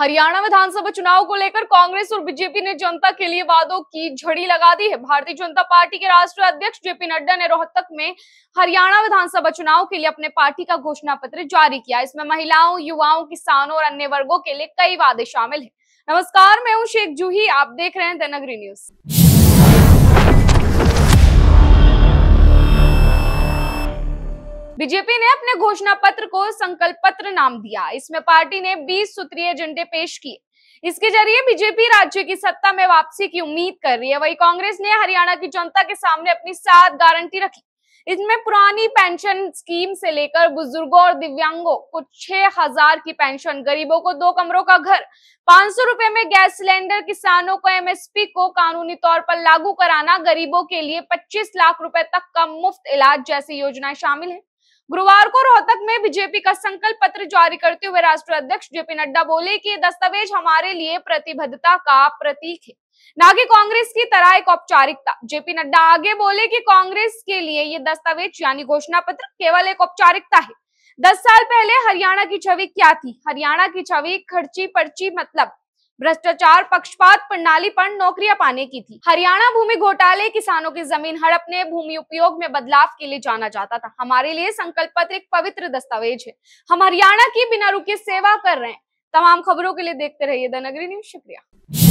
हरियाणा विधानसभा चुनाव को लेकर कांग्रेस और बीजेपी ने जनता के लिए वादों की झड़ी लगा दी है भारतीय जनता पार्टी के राष्ट्रीय अध्यक्ष जेपी नड्डा ने रोहतक में हरियाणा विधानसभा चुनाव के लिए अपने पार्टी का घोषणा पत्र जारी किया इसमें महिलाओं युवाओं किसानों और अन्य वर्गों के लिए कई वादे शामिल है नमस्कार मैं हूँ शेख जूही आप देख रहे हैं दैनगरी न्यूज बीजेपी ने अपने घोषणा पत्र को संकल्प पत्र नाम दिया इसमें पार्टी ने 20 सूत्रीय एजेंडे पेश किए इसके जरिए बीजेपी राज्य की सत्ता में वापसी की उम्मीद कर रही है वही कांग्रेस ने हरियाणा की जनता के सामने अपनी सात गारंटी रखी इसमें पुरानी पेंशन स्कीम से लेकर बुजुर्गों और दिव्यांगों को छह हजार की पेंशन गरीबों को दो कमरों का घर पांच सौ रुपए में गैस सिलेंडर किसानों को एमएसपी को कानूनी तौर पर लागू कराना गरीबों के लिए पच्चीस लाख रुपए तक का मुफ्त इलाज जैसी योजनाएं शामिल है गुरुवार को रोहतक में बीजेपी का संकल्प पत्र जारी करते हुए राष्ट्रीय अध्यक्ष जेपी नड्डा बोले कि दस्तावेज हमारे लिए प्रतिबद्धता का प्रतीक है ना कि कांग्रेस की तरह एक औपचारिकता जेपी नड्डा आगे बोले कि कांग्रेस के लिए ये दस्तावेज यानी घोषणा पत्र केवल एक औपचारिकता है दस साल पहले हरियाणा की छवि क्या थी हरियाणा की छवि खर्ची पर्ची मतलब भ्रष्टाचार पक्षपात प्रणाली पर नौकरियां पाने की थी हरियाणा भूमि घोटाले किसानों की जमीन हड़पने भूमि उपयोग में बदलाव के लिए जाना जाता था हमारे लिए संकल्प पत्र एक पवित्र दस्तावेज है हम हरियाणा की बिना रुके सेवा कर रहे हैं तमाम खबरों के लिए देखते रहिए द नगरी न्यूज शुक्रिया